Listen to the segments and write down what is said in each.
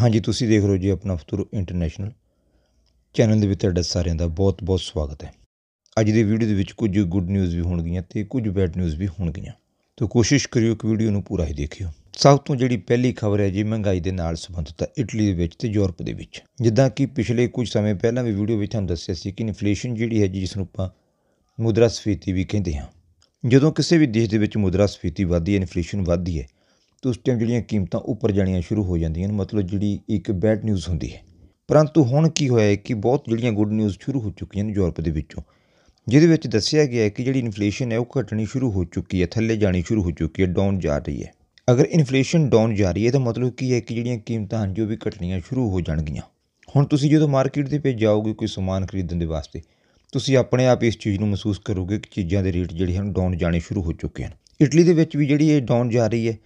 ਹਾਂਜੀ ਤੁਸੀਂ ਦੇਖ ਰਹੇ ਹੋ ਜੀ ਆਪਣਾ ਫਤੂਰ ਇੰਟਰਨੈਸ਼ਨਲ ਚੈਨਲ ਦੇ ਵਿੱਚ ਤੁਹਾਡਾ ਸਾਰਿਆਂ ਦਾ ਬਹੁਤ-ਬਹੁਤ ਸਵਾਗਤ ਹੈ ਅੱਜ ਦੀ ਵੀਡੀਓ ਦੇ ਵਿੱਚ ਕੁਝ ਗੁੱਡ ਨਿਊਜ਼ ਵੀ ਹੋਣਗੀਆਂ ਤੇ ਕੁਝ ਬੈਡ ਨਿਊਜ਼ ਵੀ ਹੋਣਗੀਆਂ ਤੋ ਕੋਸ਼ਿਸ਼ ਕਰਿਓ ਕਿ ਵੀਡੀਓ ਨੂੰ ਪੂਰਾ ਹੀ ਦੇਖਿਓ ਸਭ ਤੋਂ ਜਿਹੜੀ ਪਹਿਲੀ ਖਬਰ ਹੈ ਜੀ ਮਹਿੰਗਾਈ ਦੇ ਨਾਲ ਸੰਬੰਧਿਤ ਹੈ ਇਟਲੀ ਦੇ ਵਿੱਚ ਤੇ ਯੂਰਪ ਦੇ ਵਿੱਚ ਜਿੱਦਾਂ ਕਿ ਪਿਛਲੇ ਕੁਝ ਸਮੇਂ ਪਹਿਲਾਂ ਵੀ ਵੀਡੀਓ ਵਿੱਚ ਤੁਹਾਨੂੰ ਦੱਸਿਆ ਸੀ ਕਿ ਇਨਫਲੇਸ਼ਨ ਜਿਹੜੀ ਹੈ ਜਿਸ ਨੂੰ ਆਪਾਂ ਮੁਦਰਾ ਸਫੀਤੀ ਵੀ ਕਹਿੰਦੇ ਹਾਂ ਜਦੋਂ ਕਿਸੇ ਵੀ ਦੇਸ਼ ਦੇ ਵਿੱਚ ਮੁਦਰਾ ਸਫੀਤੀ ਵੱਧਦੀ ਹੈ ਇਨਫਲੇਸ਼ਨ ਵੱਧਦੀ ਹੈ ਤੇ ਉਸ ਟਾਈਮ ਜਿਹੜੀਆਂ ਕੀਮਤਾਂ ਉੱਪਰ ਜਾਣੀਆਂ ਸ਼ੁਰੂ ਹੋ ਜਾਂਦੀਆਂ ਨੇ ਮਤਲਬ ਜਿਹੜੀ ਇੱਕ ਬੈਡ ਨਿਊਜ਼ ਹੁੰਦੀ ਹੈ ਪਰੰਤੂ ਹੁਣ ਕੀ ਹੋਇਆ ਹੈ ਕਿ ਬਹੁਤ ਜਿਹੜੀਆਂ ਗੁੱਡ ਨਿਊਜ਼ ਸ਼ੁਰੂ ਹੋ ਚੁੱਕੀਆਂ ਨੇ ਯੂਰਪ ਦੇ ਵਿੱਚੋਂ ਜਿਹਦੇ ਵਿੱਚ ਦੱਸਿਆ ਗਿਆ ਹੈ ਕਿ ਜਿਹੜੀ ਇਨਫਲੇਸ਼ਨ ਹੈ ਉਹ ਘਟਣੀ ਸ਼ੁਰੂ ਹੋ ਚੁੱਕੀ ਹੈ ਥੱਲੇ ਜਾਣੀ ਸ਼ੁਰੂ ਹੋ ਚੁੱਕੀ ਹੈ ਡਾਊਨ ਜਾ ਰਹੀ ਹੈ ਅਗਰ ਇਨਫਲੇਸ਼ਨ ਡਾਊਨ ਜਾ ਰਹੀ ਹੈ ਤਾਂ ਮਤਲਬ ਕੀ ਹੈ ਕਿ ਜਿਹੜੀਆਂ ਕੀਮਤਾਂ ਹਨ ਜੋ ਵੀ ਘਟਣੀਆਂ ਸ਼ੁਰੂ ਹੋ ਜਾਣਗੀਆਂ ਹੁਣ ਤੁਸੀਂ ਜਦੋਂ ਮਾਰਕੀਟ ਦੇ ਵਿੱਚ ਜਾਓਗੇ ਕੋਈ ਸਮਾਨ ਖਰੀਦਣ ਦੇ ਵਾਸਤੇ ਤੁਸੀਂ ਆਪਣੇ ਆਪ ਇਸ ਚੀਜ਼ ਨੂੰ ਮਹਿਸੂਸ ਕਰੋਗੇ ਕਿ ਚੀਜ਼ਾਂ ਦੇ ਰੇਟ ਜਿਹੜੇ ਹਨ ਡਾਊਨ ਜਾਣੇ ਸ਼ੁਰੂ ਹੋ ਚੁੱਕੇ ਹਨ ਇਟਲੀ ਦੇ ਵਿੱਚ ਵੀ ਜਿਹੜੀ ਇਹ ਡਾਊਨ ਜਾ ਰਹੀ ਹੈ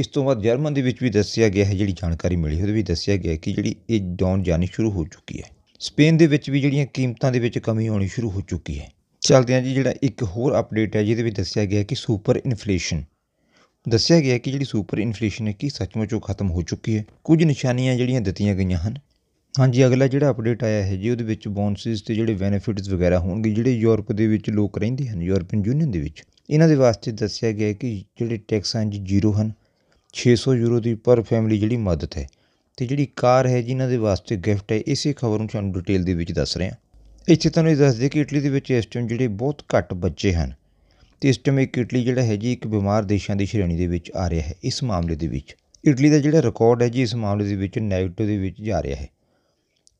ਇਸ ਤੋਂ ਬਾਅਦ ਜਰਮਨ ਦੇ ਵਿੱਚ ਵੀ ਦੱਸਿਆ ਗਿਆ ਹੈ ਜਿਹੜੀ ਜਾਣਕਾਰੀ ਮਿਲੀ ਉਹਦੇ ਵੀ ਦੱਸਿਆ ਗਿਆ ਕਿ ਜਿਹੜੀ ਇਹ ਡਾਊਨ ਜਾਣੀ ਸ਼ੁਰੂ ਹੋ ਚੁੱਕੀ ਹੈ ਸਪੇਨ ਦੇ ਵਿੱਚ ਵੀ ਜਿਹੜੀਆਂ ਕੀਮਤਾਂ ਦੇ ਵਿੱਚ ਕਮੀ ਆਉਣੀ ਸ਼ੁਰੂ ਹੋ ਚੁੱਕੀ ਹੈ ਚਲਦੇ ਹਾਂ ਜੀ ਜਿਹੜਾ ਇੱਕ ਹੋਰ ਅਪਡੇਟ ਹੈ ਜਿਹਦੇ ਵਿੱਚ ਦੱਸਿਆ ਗਿਆ ਕਿ ਸੁਪਰ ਇਨਫਲੇਸ਼ਨ ਦੱਸਿਆ ਗਿਆ ਕਿ ਜਿਹੜੀ ਸੁਪਰ ਇਨਫਲੇਸ਼ਨ ਹੈ ਕੀ ਸੱਚਮੁੱਚ ਉਹ ਖਤਮ ਹੋ ਚੁੱਕੀ ਹੈ ਕੁਝ ਨਿਸ਼ਾਨੀਆਂ ਜਿਹੜੀਆਂ ਦਿੱਤੀਆਂ ਗਈਆਂ ਹਨ ਹਾਂਜੀ ਅਗਲਾ ਜਿਹੜਾ ਅਪਡੇਟ ਆਇਆ ਹੈ ਜੀ ਉਹਦੇ ਵਿੱਚ ਬੋਨਸਿਸ ਤੇ ਜਿਹੜੇ ਬੈਨੀਫਿਟਸ ਵਗੈਰਾ ਹੋਣਗੇ ਜਿਹੜੇ ਯੂਰਪ ਦੇ ਵਿੱਚ ਲੋਕ ਰਹਿੰਦੇ ਹਨ ਯੂਰਪੀਅਨ ਯੂਨੀਅਨ ਦੇ ਵਿੱਚ ਇਹਨਾਂ ਦੇ ਵਾਸਤੇ ਦੱਸਿਆ ਗਿਆ ਕਿ ਜਿਹੜੇ ਟੈਕਸਾਂ ਜੀ ਜ਼ੀਰੋ ਹਨ 600 ਯੂਰੋ ਦੀ ਪਰ ਫੈਮਿਲੀ ਜਿਹੜੀ ਮਦਦ ਹੈ ਤੇ ਜਿਹੜੀ ਕਾਰ ਹੈ ਜਿਨ੍ਹਾਂ ਦੇ ਵਾਸਤੇ ਗਿਫਟ ਹੈ ਇਸੇ ਖਬਰ ਨੂੰ ਤੁਹਾਨੂੰ ਡਿਟੇਲ ਦੇ ਵਿੱਚ ਦੱਸ ਰਹੇ ਹਾਂ ਇੱਥੇ ਤੁਹਾਨੂੰ ਇਹ ਦੱਸ ਦਈਏ ਕਿ ਇਟਲੀ ਦੇ ਵਿੱਚ ਇਸ ਟਾਈਮ ਜਿਹੜੇ ਬਹੁਤ ਘੱਟ ਬੱਚੇ ਹਨ ਤੇ ਇਸ ਟਾਈਮ ਇੱਕ ਇਟਲੀ ਜਿਹੜਾ ਹੈ ਜੀ ਇੱਕ ਬਿਮਾਰ ਦੇਸ਼ਾਂ ਦੀ ਸ਼੍ਰੇਣੀ ਦੇ ਵਿੱਚ ਆ ਰਿਹਾ ਹੈ ਇਸ ਮਾਮਲੇ ਦੇ ਵਿੱਚ ਇਟਲੀ ਦਾ ਜਿਹੜਾ ਰਿਕਾਰਡ ਹੈ ਜੀ ਇਸ ਮਾਮਲੇ ਦੇ ਵਿੱਚ ਨੈਗੇਟਿਵ ਦੇ ਵਿੱਚ ਜਾ ਰਿਹਾ ਹੈ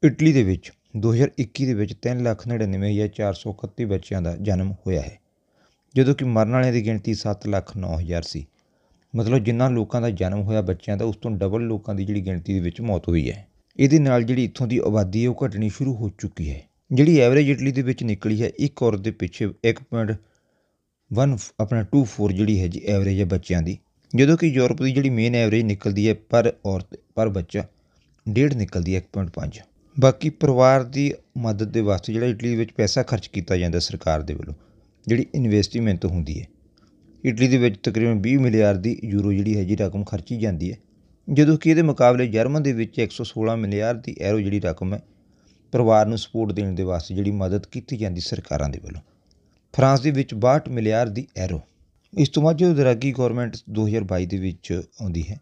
ਇਟਲੀ ਦੇ ਵਿੱਚ 2021 ਦੇ ਵਿੱਚ 399431 ਬੱਚਿਆਂ ਦਾ ਜਨਮ ਹੋਇਆ ਹੈ ਜਦੋਂ ਕਿ ਮਰਨ ਵਾਲਿਆਂ ਦੀ ਗਿਣਤੀ 709000 ਸੀ ਮਤਲਬ ਜਿੰਨਾ ਲੋਕਾਂ ਦਾ ਜਨਮ ਹੋਇਆ ਬੱਚਿਆਂ ਦਾ ਉਸ ਤੋਂ ਡਬਲ ਲੋਕਾਂ ਦੀ ਜਿਹੜੀ ਗਿਣਤੀ ਦੇ ਵਿੱਚ ਮੌਤ ਹੋਈ ਹੈ ਇਹਦੇ ਨਾਲ ਜਿਹੜੀ ਇੱਥੋਂ ਦੀ ਆਬਾਦੀ ਹੈ ਉਹ ਘਟਣੀ ਸ਼ੁਰੂ ਹੋ ਚੁੱਕੀ ਹੈ ਜਿਹੜੀ ਐਵਰੇਜ ਇਟਲੀ ਦੇ ਵਿੱਚ ਨਿਕਲੀ ਹੈ ਇੱਕ ਔਰਤ ਦੇ ਪਿੱਛੇ 1.1 ਆਪਣਾ 24 ਜਿਹੜੀ ਹੈ ਜੀ ਐਵਰੇਜ ਹੈ ਬੱਚਿਆਂ ਦੀ ਜਦੋਂ ਕਿ ਯੂਰਪ ਦੀ ਜਿਹੜੀ ਮੇਨ ਐਵਰੇਜ ਨਿਕਲਦੀ ਹੈ ਪਰ ਔਰਤ ਪਰ ਬੱਚਾ ਡੇਢ ਨਿਕਲਦੀ ਹੈ 1.5 ਬਾਕੀ ਪਰਿਵਾਰ ਦੀ ਮਦਦ ਦੇ ਵਾਸਤੇ ਜਿਹੜਾ ਇਟਲੀ ਦੇ ਵਿੱਚ ਪੈਸਾ ਖਰਚ ਕੀਤਾ ਜਾਂਦਾ ਸਰਕਾਰ ਦੇ ਵੱਲੋਂ ਜਿਹੜੀ ਇਨਵੈਸਟਮੈਂਟ ਹੁੰਦੀ ਹੈ ਇਟਲੀ ਦੇ ਵਿੱਚ ਤਕਰੀਬਨ 20 ਮਿਲੀਅਨ ਦੀ ਯੂਰੋ ਜਿਹੜੀ ਹੈ ਜੀ ਰਕਮ ਖਰਚੀ ਜਾਂਦੀ ਹੈ ਜਦੋਂ ਕਿ ਇਹਦੇ ਮੁਕਾਬਲੇ ਜਰਮਨ ਦੇ ਵਿੱਚ 116 ਮਿਲੀਅਨ ਦੀ ਐਰੋ ਜਿਹੜੀ ਰਕਮ ਹੈ ਪਰਿਵਾਰ ਨੂੰ ਸਪੋਰਟ ਦੇਣ ਦੇ ਵਾਸਤੇ ਜਿਹੜੀ ਮਦਦ ਕੀਤੀ ਜਾਂਦੀ ਸਰਕਾਰਾਂ ਦੇ ਵੱਲੋਂ ਫਰਾਂਸ ਦੇ ਵਿੱਚ 62 ਮਿਲੀਅਨ ਦੀ ਐਰੋ ਇਸ ਤੋਂ ਬਾਅਦ ਜਦੋਂ ਦਰਾਗੀ ਗਵਰਨਮੈਂਟ 2022 ਦੇ ਵਿੱਚ ਆਉਂਦੀ ਹੈ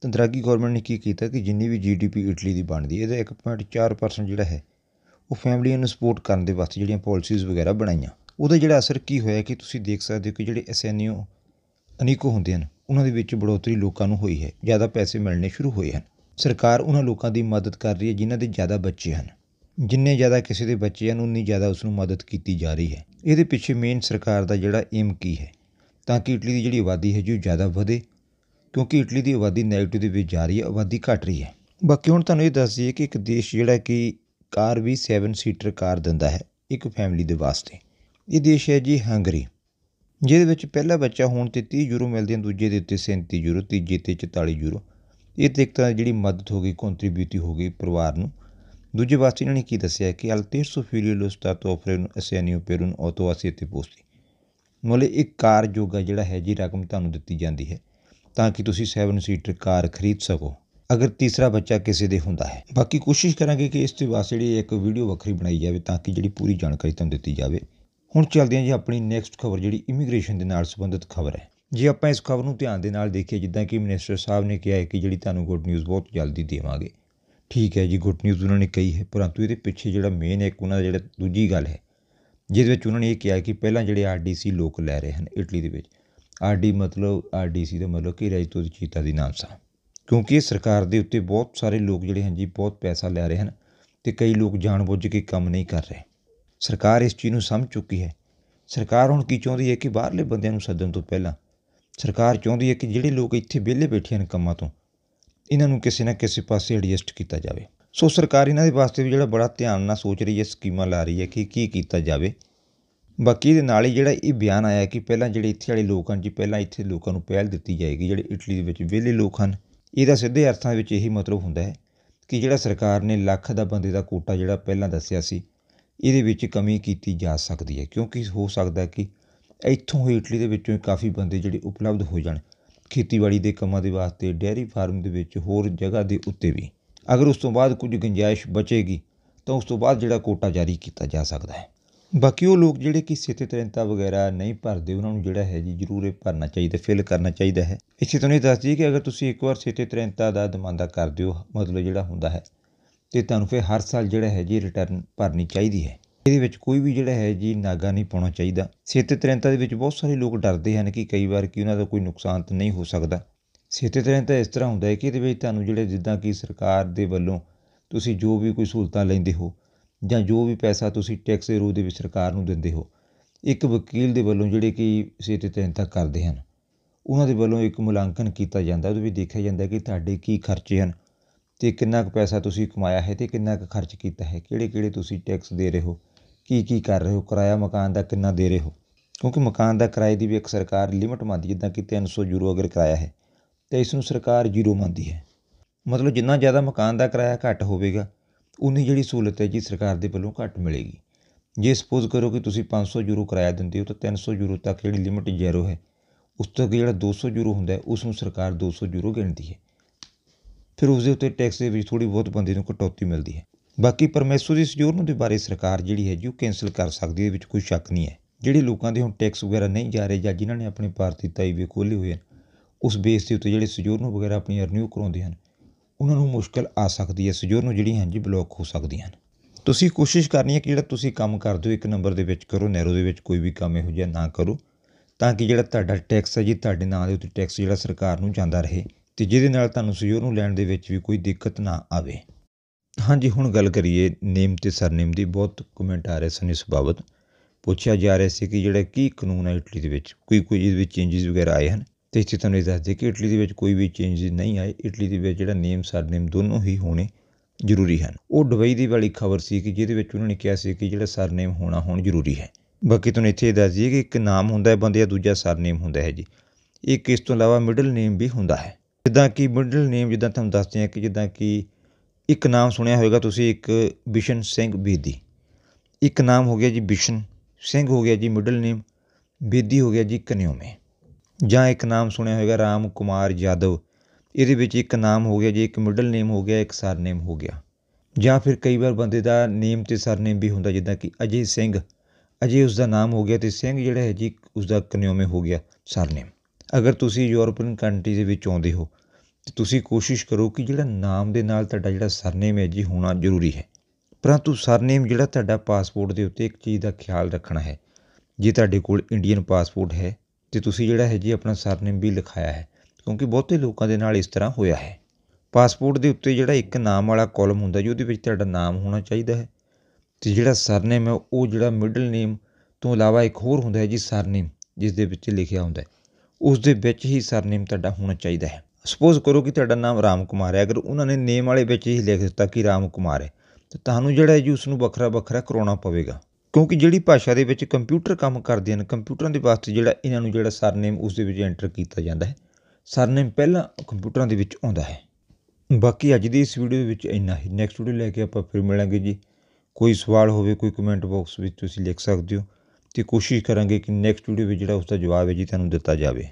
ਤਾਂ ਦਰਾਗੀ ਗਵਰਨਮੈਂਟ ਨੇ ਕੀ ਕੀਤਾ ਕਿ ਜਿੰਨੀ ਵੀ ਜੀਡੀਪੀ ਇਟਲੀ ਦੀ ਬਣਦੀ ਹੈ ਇਹਦਾ 1.4% ਜਿਹੜਾ ਹੈ ਉਹ ਫੈਮਲੀਆਂ ਨੂੰ ਸਪੋਰਟ ਕਰਨ ਦੇ ਵਾਸਤੇ ਜਿਹੜੀਆਂ ਪਾਲਿਸੀਜ਼ ਵਗੈਰਾ ਬਣਾਈਆਂ ਉਹਦਾ ਜਿਹੜਾ ਅਸਰ ਕੀ ਹੋਇਆ ਕਿ ਤੁਸੀਂ ਦੇਖ ਸਕਦੇ ਹੋ ਕਿ ਜਿਹੜੇ ਐਸਐਨਓ ਅਨੇਕੋ ਹੁੰਦੇ ਹਨ ਉਹਨਾਂ ਦੇ ਵਿੱਚ ਬੜੋਤਰੀ ਲੋਕਾਂ ਨੂੰ ਹੋਈ ਹੈ ਜ਼ਿਆਦਾ ਪੈਸੇ ਮਿਲਣੇ ਸ਼ੁਰੂ ਹੋਏ ਹਨ ਸਰਕਾਰ ਉਹਨਾਂ ਲੋਕਾਂ ਦੀ ਮਦਦ ਕਰ ਰਹੀ ਹੈ ਜਿਨ੍ਹਾਂ ਦੇ ਜ਼ਿਆਦਾ ਬੱਚੇ ਹਨ ਜਿੰਨੇ ਜ਼ਿਆਦਾ ਕਿਸੇ ਦੇ ਬੱਚੇ ਹਨ ਉਨੀ ਜ਼ਿਆਦਾ ਉਸ ਨੂੰ ਮਦਦ ਕੀਤੀ ਜਾ ਰਹੀ ਹੈ ਇਹਦੇ ਪਿੱਛੇ ਮੇਨ ਸਰਕਾਰ ਦਾ ਜਿਹੜਾ ਏਮ ਕੀ ਹੈ ਤਾਂ ਕਿ ਇਟਲੀ ਦੀ ਜਿਹੜੀ ਆਬਾਦੀ ਹੈ ਜੋ ਜ਼ਿਆਦਾ ਵਧੇ ਕਿਉਂਕਿ ਇਟਲੀ ਦੀ ਆਬਾਦੀ ਨੈਗੇਟਿਵ ਦੇ ਵਿੱਚ ਜਾ ਰਹੀ ਹੈ ਆਬਾਦੀ ਘਟ ਰਹੀ ਹੈ ਬਾਕੀ ਹੁਣ ਤੁਹਾਨੂੰ ਇਹ ਦੱਸ ਦਈਏ ਕਿ ਇੱਕ ਦੇਸ਼ ਜਿਹੜਾ ਕਿ ਕਾਰ ਵੀ 7 ਸੀਟਰ ਕਾਰ ਦਿੰਦਾ ਹੈ ਇੱਕ ਫੈਮਿਲੀ ਦੇ ਵਾਸਤੇ ਇਹ ਦੇਸ਼ ਹੈ ਜੀ ਹੰਗਰੀ ਜਿਹਦੇ ਵਿੱਚ ਪਹਿਲਾ ਬੱਚਾ ਹੋਣ ਤੇ 30 ਯੂਰੋ ਮਿਲਦੇ ਹਨ ਦੂਜੇ ਦੇ ਉੱਤੇ 37 ਯੂਰੋ ਤੀਜੇ ਤੇ 44 ਯੂਰੋ ਇਹ ਤੇ ਇੱਕ ਤਰ੍ਹਾਂ ਜਿਹੜੀ ਮਦਦ ਹੋ ਗਈ ਕੰਟਰੀਬਿਊਟੀ ਹੋ ਗਈ ਪਰਿਵਾਰ ਨੂੰ ਦੂਜੇ ਵਾਸਤੇ ਇਹਨਾਂ ਨੇ ਕੀ ਦੱਸਿਆ ਕਿ ਅਲਤੇਰ ਸੁਫੀਲੀਓ ਲੋਸਤਾ ਨੂੰ ਅਸੈਨਿਓ ਪੇਰੂਨ ਆਸੇ ਤੇ ਪੋਸਤੀ ਮੋਲੇ ਇੱਕ ਕਾਰ ਜੋਗਾ ਜਿਹੜਾ ਹੈ ਜੀ ਰਕਮ ਤੁਹਾਨੂੰ ਦਿੱਤੀ ਜਾਂਦੀ ਹੈ ਤਾਂ ਕਿ ਤੁਸੀਂ 7 ਸੀਟਰ ਕਾਰ ਖਰੀਦ ਸਕੋ ਅਗਰ ਤੀਸਰਾ ਬੱਚਾ ਕਿਸੇ ਦੇ ਹੁੰਦਾ ਹੈ ਬਾਕੀ ਕੋਸ਼ਿਸ਼ ਕਰਾਂਗੇ ਕਿ ਇਸ ਤੇ ਵਾਸਤੇ ਜਿਹੜੀ ਇੱਕ ਵੀਡੀਓ ਵੱਖਰੀ ਬਣਾਈ ਜਾਵੇ ਤਾਂ ਕਿ ਜਿਹੜੀ ਪੂਰੀ ਜਾਣਕਾਰੀ ਤੁਹਾਨੂੰ ਦਿੱਤੀ ਜਾਵੇ ਹੁਣ ਚੱਲਦੇ ਹਾਂ ਜੀ ਆਪਣੀ ਨੈਕਸਟ ਖਬਰ ਜਿਹੜੀ ਇਮੀਗ੍ਰੇਸ਼ਨ ਦੇ ਨਾਲ ਸੰਬੰਧਿਤ ਖਬਰ ਹੈ ਜੇ ਆਪਾਂ ਇਸ ਖਬਰ ਨੂੰ ਧਿਆਨ ਦੇ ਨਾਲ ਦੇਖੀਏ ਜਿੱਦਾਂ ਕਿ ਮਿਨਿਸਟਰ ਸਾਹਿਬ ਨੇ ਕਿਹਾ ਹੈ ਕਿ ਜਿਹੜੀ ਤੁਹਾਨੂੰ ਗੁੱਡ ਨਿਊਜ਼ ਬਹੁਤ ਜਲਦੀ ਦੇਵਾਂਗੇ ਠੀਕ ਹੈ ਜੀ ਗੁੱਡ ਨਿਊਜ਼ ਉਹਨਾਂ ਨੇ ਕਹੀ ਹੈ ਪਰੰਤੂ ਇਹਦੇ ਪਿੱਛੇ ਜਿਹੜਾ ਮੇਨ ਇੱਕ ਉਹਨਾਂ ਦਾ ਜਿਹੜਾ ਦੂਜੀ ਗੱਲ ਹੈ ਜਿਹਦੇ ਵਿੱਚ ਉਹਨਾਂ ਨੇ ਇਹ ਕਿਹਾ ਕਿ ਪਹਿਲਾਂ ਜਿਹੜੇ ਆਰਡੀਸੀ ਲੋਕ ਲੈ ਰਹੇ ਹਨ ਇਟਲੀ ਦੇ ਵਿੱਚ ਆਰਡੀ ਮਤਲਬ ਆਰਡੀਸੀ ਦਾ ਮਤਲਬ ਕਿ ਰਾਜਤੋ ਚੀਤਾ ਦੀ ਨਾਮ ਸਾ ਕਿਉਂਕਿ ਇਹ ਸਰਕਾਰ ਦੇ ਉੱਤੇ ਬਹੁਤ ਸਾਰੇ ਲੋਕ ਜਿਹੜੇ ਹਨ ਜੀ ਬਹੁਤ ਪੈਸਾ ਲੈ ਰਹੇ ਹਨ ਤੇ ਕਈ ਲੋਕ ਜਾਣਬੁੱਝ ਕੇ ਕੰਮ ਨਹੀਂ ਕਰ ਰਹੇ ਸਰਕਾਰ ਇਸ ਚੀਜ਼ ਨੂੰ ਸਮਝ ਚੁੱਕੀ ਹੈ ਸਰਕਾਰ ਹੁਣ ਕੀ ਚਾਹੁੰਦੀ ਹੈ ਕਿ ਬਾਹਰਲੇ ਬੰਦਿਆਂ ਨੂੰ ਸੱਦਣ ਤੋਂ ਪਹਿਲਾਂ ਸਰਕਾਰ ਚਾਹੁੰਦੀ ਹੈ ਕਿ ਜਿਹੜੇ ਲੋਕ ਇੱਥੇ ਵਿਹਲੇ ਬੈਠੇ ਹਨ ਕੰਮਾਂ ਤੋਂ ਇਹਨਾਂ ਨੂੰ ਕਿਸੇ ਨਾ ਕਿਸੇ ਪਾਸੇ ਐਡਜਸਟ ਕੀਤਾ ਜਾਵੇ ਸੋ ਸਰਕਾਰ ਇਹਨਾਂ ਦੇ ਵਾਸਤੇ ਵੀ ਜਿਹੜਾ ਬੜਾ ਧਿਆਨ ਨਾਲ ਸੋਚ ਰਹੀ ਹੈ ਸਕੀਮਾਂ ਲਾ ਰਹੀ ਹੈ ਕਿ ਕੀ ਕੀਤਾ ਜਾਵੇ ਬਾਕੀ ਦੇ ਨਾਲ ਹੀ ਜਿਹੜਾ ਇਹ ਬਿਆਨ ਆਇਆ ਕਿ ਪਹਿਲਾਂ ਜਿਹੜੇ ਇੱਥੇ ਵਾਲੇ ਲੋਕ ਹਨ ਜੀ ਪਹਿਲਾਂ ਇੱਥੇ ਲੋਕਾਂ ਨੂੰ ਪਹਿਲ ਦਿੱਤੀ ਜਾਏਗੀ ਜਿਹੜੇ ਇਟਲੀ ਦੇ ਵਿੱਚ ਵਿਹਲੇ ਲੋਕ ਹਨ ਇਹਦਾ ਸਿੱਧੇ ਅਰਥਾਂ ਵਿੱਚ ਇਹੀ ਮਤਲਬ ਹੁੰਦਾ ਹੈ ਕਿ ਜਿਹੜਾ ਸਰਕਾਰ ਨੇ ਲੱਖ ਦਾ ਬੰਦੇ ਦਾ ਕੋਟਾ ਜਿਹੜਾ ਪਹਿਲਾਂ ਦੱਸਿਆ ਸੀ ਇਹਦੇ ਵਿੱਚ ਕਮੀ ਕੀਤੀ ਜਾ ਸਕਦੀ ਹੈ ਕਿਉਂਕਿ ਹੋ ਸਕਦਾ ਕਿ ਇੱਥੋਂ ਹੀ ਇਟਲੀ ਦੇ ਵਿੱਚੋਂ ਕਾਫੀ ਬੰਦੇ ਜਿਹੜੇ ਉਪਲਬਧ ਹੋ ਜਾਣ ਖੇਤੀਬਾੜੀ ਦੇ ਕੰਮਾਂ ਦੇ ਵਾਸਤੇ ਡੇਅਰੀ ਫਾਰਮ ਦੇ ਵਿੱਚ ਹੋਰ ਜਗ੍ਹਾ ਦੇ ਉੱਤੇ ਵੀ ਅਗਰ ਉਸ ਤੋਂ ਬਾਅਦ ਕੁਝ ਗੁੰਜਾਇਸ਼ ਬਚੇਗੀ ਤਾਂ ਉਸ ਤੋਂ ਬਾਅਦ ਜਿਹੜਾ ਕੋਟਾ ਜਾਰੀ ਕੀਤਾ ਜਾ ਸਕਦਾ ਹੈ ਬਾਕੀ ਉਹ ਲੋਕ ਜਿਹੜੇ ਕਿ ਸਿੱਤੇ ਤਰਨਤਾ ਵਗੈਰਾ ਨਹੀਂ ਭਰਦੇ ਉਹਨਾਂ ਨੂੰ ਜਿਹੜਾ ਹੈ ਜੀ ਜ਼ਰੂਰ ਇਹ ਭਰਨਾ ਚਾਹੀਦਾ ਫਿਲ ਕਰਨਾ ਚਾਹੀਦਾ ਹੈ ਇਸੇ ਤੋਂ ਨਹੀਂ ਦੱਸ ਦਈਏ ਕਿ ਅਗਰ ਤੁਸੀਂ ਇੱਕ ਵਾਰ ਸਿੱਤੇ ਤਰਨਤਾ ਦਾ ਦਮਾਂਦਾ ਕਰ ਦਿਓ ਮਤਲਬ ਜਿਹੜਾ ਹੁੰਦਾ ਹੈ ਤੇ ਤੁਹਾਨੂੰ ਫਿਰ ਹਰ ਸਾਲ ਜਿਹੜਾ ਹੈ ਜੀ ਰਿਟਰਨ ਭਰਨੀ ਚਾਹੀਦੀ ਹੈ ਇਹਦੇ ਵਿੱਚ ਕੋਈ ਵੀ ਜਿਹੜਾ ਹੈ ਜੀ ਨਾਗਾ ਨਹੀਂ ਪਾਉਣਾ ਚਾਹੀਦਾ ਸਿਹਤ ਤਰੰਤਾ ਦੇ ਵਿੱਚ ਬਹੁਤ ਸਾਰੇ ਲੋਕ ਡਰਦੇ ਹਨ ਕਿ ਕਈ ਵਾਰ ਕਿ ਉਹਨਾਂ ਦਾ ਕੋਈ ਨੁਕਸਾਨ ਤਾਂ ਨਹੀਂ ਹੋ ਸਕਦਾ ਸਿਹਤ ਤਰੰਤਾ ਇਸ ਤਰ੍ਹਾਂ ਹੁੰਦਾ ਹੈ ਕਿ ਇਹਦੇ ਵਿੱਚ ਤੁਹਾਨੂੰ ਜਿਹੜੇ ਜਿੱਦਾਂ ਕਿ ਸਰਕਾਰ ਦੇ ਵੱਲੋਂ ਤੁਸੀਂ ਜੋ ਵੀ ਕੋਈ ਸਹੂਲਤਾਂ ਲੈਂਦੇ ਹੋ ਜਾਂ ਜੋ ਵੀ ਪੈਸਾ ਤੁਸੀਂ ਟੈਕਸ ਦੇ ਰੂਪ ਦੇ ਵਿੱਚ ਸਰਕਾਰ ਨੂੰ ਦਿੰਦੇ ਹੋ ਇੱਕ ਵਕੀਲ ਦੇ ਵੱਲੋਂ ਜਿਹੜੇ ਕਿ ਸਿਹਤ ਤਰੰਤਾ ਕਰਦੇ ਹਨ ਉਹਨਾਂ ਦੇ ਵੱਲੋਂ ਇੱਕ ਮੁਲਾਂਕਣ ਕੀਤਾ ਜਾਂਦਾ ਉਹਦੇ ਵੀ ਦੇਖਿਆ ਜਾਂਦਾ ਕਿ ਤੁਹਾਡੇ ਕੀ ਖਰਚੇ ਹਨ ਤੇ ਕਿੰਨਾ ਕੁ ਪੈਸਾ ਤੁਸੀਂ ਕਮਾਇਆ ਹੈ ਤੇ ਕਿੰਨਾ ਕੁ ਖਰਚ ਕੀਤਾ ਹੈ ਕਿਹੜੇ ਕਿਹੜੇ ਤੁਸੀਂ ਟੈਕਸ ਦੇ ਰਹੇ ਹੋ ਕੀ ਕੀ ਕਰ ਰਹੇ ਹੋ ਕਿਰਾਇਆ ਮਕਾਨ ਦਾ ਕਿੰਨਾ ਦੇ ਰਹੇ ਹੋ ਕਿਉਂਕਿ ਮਕਾਨ ਦਾ ਕਿਰਾਏ ਦੀ ਵੀ ਇੱਕ ਸਰਕਾਰ ਲਿਮਟ ਮੰਨਦੀ ਜਿੱਦਾਂ ਕਿ 300 ਯੂਰੋ ਅਗਰ ਕਿਰਾਇਆ ਹੈ ਤੇ ਇਸ ਨੂੰ ਸਰਕਾਰ ਜ਼ੀਰੋ ਮੰਨਦੀ ਹੈ ਮਤਲਬ ਜਿੰਨਾ ਜ਼ਿਆਦਾ ਮਕਾਨ ਦਾ ਕਿਰਾਇਆ ਘੱਟ ਹੋਵੇਗਾ ਉਨੀ ਜਿਹੜੀ ਸਹੂਲਤ ਹੈ ਜੀ ਸਰਕਾਰ ਦੇ ਵੱਲੋਂ ਘੱਟ ਮਿਲੇਗੀ ਜੇ ਸਪੋਜ਼ ਕਰੋ ਕਿ ਤੁਸੀਂ 500 ਯੂਰੋ ਕਿਰਾਇਆ ਦਿੰਦੇ ਹੋ ਤਾਂ 300 ਯੂਰੋ ਤੱਕ ਜਿਹੜੀ ਲਿਮਟ ਜ਼ੀਰੋ ਹੈ ਉਸ ਤੋਂ ਜਿਹੜਾ 200 ਯੂਰੋ ਹੁੰਦਾ ਉਸ ਨੂੰ ਸਰਕਾਰ 200 ਯੂਰੋ ਗਿਣਦੀ ਹੈ ਫਿਰ ਉਸ ਦੇ ਉੱਤੇ ਟੈਕਸ ਦੇ ਵਿੱਚ ਥੋੜੀ ਬਹੁਤ ਬੰਦੇ ਨੂੰ ਕਟੌਤੀ ਮਿਲਦੀ ਹੈ ਬਾਕੀ ਪਰਮੇਸ਼ਵਰ ਦੀ ਸਜੂਰਨ ਦੇ ਬਾਰੇ ਸਰਕਾਰ ਜਿਹੜੀ ਹੈ ਜੂ ਕੈਨਸਲ ਕਰ ਸਕਦੀ ਹੈ ਵਿੱਚ ਕੋਈ ਸ਼ੱਕ ਨਹੀਂ ਹੈ ਜਿਹੜੇ ਲੋਕਾਂ ਦੇ ਹੁਣ ਟੈਕਸ ਵਗੈਰਾ ਨਹੀਂ ਜਾ ਰਹੇ ਜਾਂ ਜਿਨ੍ਹਾਂ ਨੇ ਆਪਣੇ ਭਾਰਤੀ ਵੀ ਖੋਲੇ ਹੋਏ ਹਨ ਉਸ ਬੇਸ ਦੇ ਉੱਤੇ ਜਿਹੜੇ ਸਜੂਰਨ ਵਗੈਰਾ ਆਪਣੀ ਰਿਨਿਊ ਕਰਾਉਂਦੇ ਹਨ ਉਹਨਾਂ ਨੂੰ ਮੁਸ਼ਕਲ ਆ ਸਕਦੀ ਹੈ ਸਜੂਰਨ ਜਿਹੜੀਆਂ ਹਨ ਜੀ ਬਲੌਕ ਹੋ ਸਕਦੀਆਂ ਹਨ ਤੁਸੀਂ ਕੋਸ਼ਿਸ਼ ਕਰਨੀ ਹੈ ਕਿ ਜਿਹੜਾ ਤੁਸੀਂ ਕੰਮ ਕਰਦੇ ਹੋ ਇੱਕ ਨੰਬਰ ਦੇ ਵਿੱਚ ਕਰੋ ਨੈਰੋ ਦੇ ਵਿੱਚ ਕੋਈ ਵੀ ਕੰਮ ਇਹੋ ਜਿਹਾ ਨਾ ਕਰੋ ਤਾਂ ਕਿ ਜਿਹੜਾ ਤੁਹਾਡਾ ਟੈਕਸ ਹੈ ਜੀ ਤੁਹਾਡੇ ਨਾਂ ਦੇ ਉੱਤੇ ਟੈਕਸ ਜਿਹੜਾ ਸਰਕਾਰ ਨੂੰ ਜਾਂਦਾ ਰਹੇ ਤੇ ਜਿਹਦੇ ਨਾਲ ਤੁਹਾਨੂੰ ਸਹਿਯੋਗ ਨੂੰ ਲੈਣ ਦੇ ਵਿੱਚ ਵੀ ਕੋਈ ਦਿੱਕਤ ਨਾ ਆਵੇ ਹਾਂਜੀ ਹੁਣ ਗੱਲ ਕਰੀਏ ਨੇਮ ਤੇ ਸਰਨੇਮ ਦੀ ਬਹੁਤ ਕਮੈਂਟ ਆ ਰਹੇ ਸਨ ਇਸ ਬਾਬਤ ਪੁੱਛਿਆ ਜਾ ਰਿਹਾ ਸੀ ਕਿ ਜਿਹੜਾ ਕੀ ਕਾਨੂੰਨ ਹੈ ਇਟਲੀ ਦੇ ਵਿੱਚ ਕੋਈ ਕੋਈ ਇਸ ਵਿੱਚ ਚੇਂਜਸ ਵਗੈਰਾ ਆਏ ਹਨ ਤੇ ਇੱਥੇ ਤੁਹਾਨੂੰ ਇਹ ਦੱਸ ਦੇ ਕਿ ਇਟਲੀ ਦੇ ਵਿੱਚ ਕੋਈ ਵੀ ਚੇਂਜਸ ਨਹੀਂ ਆਏ ਇਟਲੀ ਦੇ ਵਿੱਚ ਜਿਹੜਾ ਨੇਮ ਸਰਨੇਮ ਦੋਨੋਂ ਹੀ ਹੋਣੇ ਜ਼ਰੂਰੀ ਹਨ ਉਹ ਦੁਬਈ ਦੀ ਵਾਲੀ ਖਬਰ ਸੀ ਕਿ ਜਿਹਦੇ ਵਿੱਚ ਉਹਨਾਂ ਨੇ ਕਿਹਾ ਸੀ ਕਿ ਜਿਹੜਾ ਸਰਨੇਮ ਹੋਣਾ ਹੋਣ ਜ਼ਰੂਰੀ ਹੈ ਬਾਕੀ ਤੁਹਾਨੂੰ ਇੱਥੇ ਇਹ ਦੱਸ ਦਈਏ ਕਿ ਇੱਕ ਨਾਮ ਹੁੰਦਾ ਹੈ ਬੰਦੇ ਦਾ ਦੂਜਾ ਸਰਨੇਮ ਹੁੰਦਾ ਹੈ ਜੀ ਇੱਕ ਇਸ ਤੋਂ ਇਲਾਵਾ ਮਿਡਲ ਨੇਮ ਵੀ ਹੁੰਦਾ ਹੈ ਜਿੱਦਾਂ ਕਿ ਮਿਡਲ ਨੇਮ ਜਿੱਦਾਂ ਤੁਹਾਨੂੰ ਦੱਸਦੇ ਆ ਕਿ ਜਿੱਦਾਂ ਕਿ ਇੱਕ ਨਾਮ ਸੁਣਿਆ ਹੋਵੇਗਾ ਤੁਸੀਂ ਇੱਕ ਵਿਸ਼ਨ ਸਿੰਘ ਬੀਦੀ ਇੱਕ ਨਾਮ ਹੋ ਗਿਆ ਜੀ ਵਿਸ਼ਨ ਸਿੰਘ ਹੋ ਗਿਆ ਜੀ ਮਿਡਲ ਨੇਮ ਬੀਦੀ ਹੋ ਗਿਆ ਜੀ ਕਨਿਓਮੇ ਜਾਂ ਇੱਕ ਨਾਮ ਸੁਣਿਆ ਹੋਵੇਗਾ ਰਾਮ ਕੁਮਾਰ ਯਾਦਵ ਇਹਦੇ ਵਿੱਚ ਇੱਕ ਨਾਮ ਹੋ ਗਿਆ ਜੀ ਇੱਕ ਮਿਡਲ ਨੇਮ ਹੋ ਗਿਆ ਇੱਕ ਸਰਨੇਮ ਹੋ ਗਿਆ ਜਾਂ ਫਿਰ ਕਈ ਵਾਰ ਬੰਦੇ ਦਾ ਨੇਮ ਤੇ ਸਰਨੇਮ ਵੀ ਹੁੰਦਾ ਜਿੱਦਾਂ ਕਿ ਅਜੇ ਸਿੰਘ ਅਜੇ ਉਸ ਦਾ ਨਾਮ ਹੋ ਗਿਆ ਤੇ ਸਿੰਘ ਜਿਹੜਾ ਹੈ ਜੀ ਉਸ ਦਾ ਕਨਿਓਮੇ ਹੋ ਗਿਆ ਸਰਨੇਮ ਅਗਰ ਤੁਸੀਂ ਯੂਰਪੀਅਨ ਕੰਟਰੀ ਦੇ ਵਿੱਚ ਆਉਂਦੇ ਹੋ ਤੇ ਤੁਸੀਂ ਕੋਸ਼ਿਸ਼ ਕਰੋ ਕਿ ਜਿਹੜਾ ਨਾਮ ਦੇ ਨਾਲ ਤੁਹਾਡਾ ਜਿਹੜਾ ਸਰਨੇਮ ਹੈ ਜੀ ਹੋਣਾ ਜ਼ਰੂਰੀ ਹੈ ਪਰੰਤੂ ਸਰਨੇਮ ਜਿਹੜਾ ਤੁਹਾਡਾ ਪਾਸਪੋਰਟ ਦੇ ਉੱਤੇ ਇੱਕ ਚੀਜ਼ ਦਾ ਖਿਆਲ ਰੱਖਣਾ ਹੈ ਜੇ ਤੁਹਾਡੇ ਕੋਲ ਇੰਡੀਅਨ ਪਾਸਪੋਰਟ ਹੈ ਤੇ ਤੁਸੀਂ ਜਿਹੜਾ ਹੈ ਜੀ ਆਪਣਾ ਸਰਨੇਮ ਵੀ ਲਿਖਾਇਆ ਹੈ ਕਿਉਂਕਿ ਬਹੁਤੇ ਲੋਕਾਂ ਦੇ ਨਾਲ ਇਸ ਤਰ੍ਹਾਂ ਹੋਇਆ ਹੈ ਪਾਸਪੋਰਟ ਦੇ ਉੱਤੇ ਜਿਹੜਾ ਇੱਕ ਨਾਮ ਵਾਲਾ ਕਾਲਮ ਹੁੰਦਾ ਜੀ ਉਹਦੇ ਵਿੱਚ ਤੁਹਾਡਾ ਨਾਮ ਹੋਣਾ ਚਾਹੀਦਾ ਹੈ ਤੇ ਜਿਹੜਾ ਸਰਨੇਮ ਹੈ ਉਹ ਜਿਹੜਾ ਮਿਡਲ ਨੇਮ ਤੋਂ ਇਲਾਵਾ ਇੱਕ ਹੋਰ ਹੁੰਦਾ ਹੈ ਜੀ ਸਰਨੇਮ ਜਿਸ ਦੇ ਵਿੱਚ ਲਿਖਿਆ ਹੁੰਦਾ ਹੈ ਉਸ ਦੇ ਵਿੱਚ ਹੀ ਸਰਨੇਮ ਤੁਹਾਡਾ ਹੋਣਾ ਚਾਹੀਦਾ ਹੈ ਸਪੋਜ਼ ਕਰੋ ਕਿ ਤੁਹਾਡਾ ਨਾਮ ਰਾਮ ਕੁਮਾਰ ਹੈ ਅਗਰ ਉਹਨਾਂ ਨੇ ਨੇਮ ਵਾਲੇ ਵਿੱਚ ਹੀ ਲਿਖ ਦਿੱਤਾ ਕਿ ਰਾਮ ਕੁਮਾਰ ਹੈ ਤਾਂ ਤੁਹਾਨੂੰ ਜਿਹੜਾ ਜੀ ਉਸ ਨੂੰ ਵੱਖਰਾ ਵੱਖਰਾ ਕਰਾਉਣਾ ਪਵੇਗਾ ਕਿਉਂਕਿ ਜਿਹੜੀ ਭਾਸ਼ਾ ਦੇ ਵਿੱਚ ਕੰਪਿਊਟਰ ਕੰਮ ਕਰਦੇ ਹਨ ਕੰਪਿਊਟਰਾਂ ਦੇ ਵਾਸਤੇ ਜਿਹੜਾ ਇਹਨਾਂ ਨੂੰ ਜਿਹੜਾ ਸਰਨੇਮ ਉਸ ਦੇ ਵਿੱਚ ਐਂਟਰ ਕੀਤਾ ਜਾਂਦਾ ਹੈ ਸਰਨੇਮ ਪਹਿਲਾਂ ਕੰਪਿਊਟਰਾਂ ਦੇ ਵਿੱਚ ਆਉਂਦਾ ਹੈ ਬਾਕੀ ਅੱਜ ਦੀ ਇਸ ਵੀਡੀਓ ਦੇ ਵਿੱਚ ਇੰਨਾ ਹੀ ਨੈਕਸਟ ਵੀਡੀਓ ਲੈ ਕੇ ਆਪਾਂ ਫਿਰ ਮਿਲਾਂਗੇ ਜੀ ਕੋਈ ਸਵਾਲ ਹੋਵੇ ਕੋਈ ਕਮੈਂਟ ਬਾਕਸ ਵਿੱਚ ਤੁਸੀਂ ਲਿਖ ਸਕਦੇ ਹੋ ਅਤੇ ਕੋਸ਼ਿਸ਼ ਕਰਾਂਗੇ ਕਿ ਨੈਕਸਟ ਵੀਡੀਓ ਵਿੱਚ ਜਿਹੜਾ ਉਸਦਾ ਜਵਾਬ ਹੈ ਜੀ ਤੁਹਾਨੂੰ ਦਿੱਤਾ ਜਾਵੇ